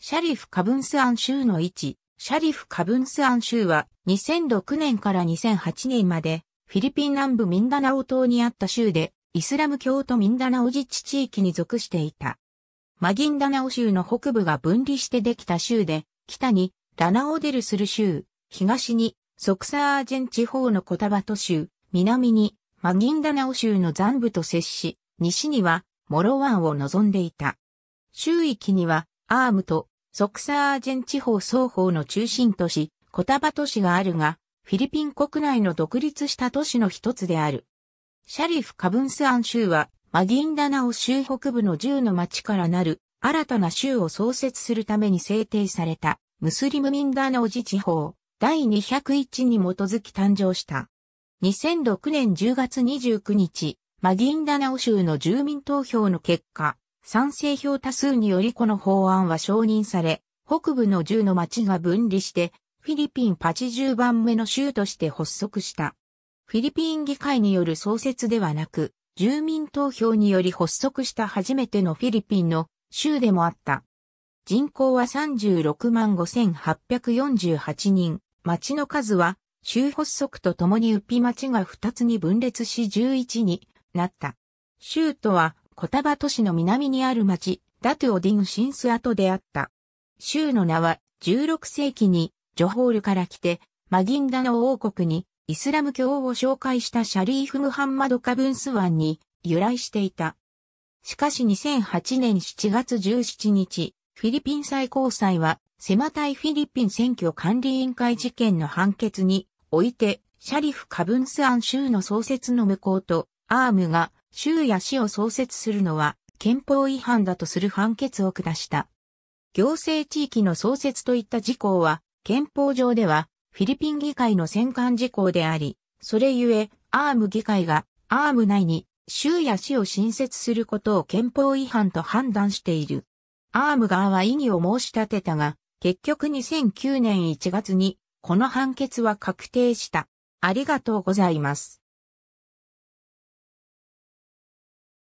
シャリフ・カブンス・アン州の位置、シャリフ・カブンス・アン州は2006年から2008年までフィリピン南部ミンダナオ島にあった州でイスラム教徒ミンダナオ自治地域に属していた。マギンダナオ州の北部が分離してできた州で、北にラナオデルスル州、東にソクサージェン地方のコタバト州、南にマギンダナオ州の残部と接し、西にはモロワンを望んでいた。州域にはアームとソクサージェン地方双方の中心都市、コタバ都市があるが、フィリピン国内の独立した都市の一つである。シャリフ・カブンスアン州は、マギンダナオ州北部の10の町からなる、新たな州を創設するために制定された、ムスリム・ミンダナオ自治法、第201に基づき誕生した。2006年10月29日、マギンダナオ州の住民投票の結果、賛成票多数によりこの法案は承認され、北部の10の町が分離して、フィリピン80番目の州として発足した。フィリピン議会による創設ではなく、住民投票により発足した初めてのフィリピンの州でもあった。人口は36万5848人、町の数は州発足とともにウピ町が2つに分裂し11になった。州とはコタバ都市の南にある町、ダトゥオディン・シンスアトであった。州の名は16世紀にジョホールから来て、マギンダの王国にイスラム教を紹介したシャリーフ・ムハンマド・カブンスワンに由来していた。しかし2008年7月17日、フィリピン最高裁は、セマタイフィリピン選挙管理委員会事件の判決において、シャリフ・カブンスアン州の創設の無効と、アームが州や市を創設するのは憲法違反だとする判決を下した。行政地域の創設といった事項は、憲法上ではフィリピン議会の選管事項であり、それゆえ、アーム議会がアーム内に州や市を新設することを憲法違反と判断している。アーム側は異議を申し立てたが、結局2009年1月にこの判決は確定した。ありがとうございます。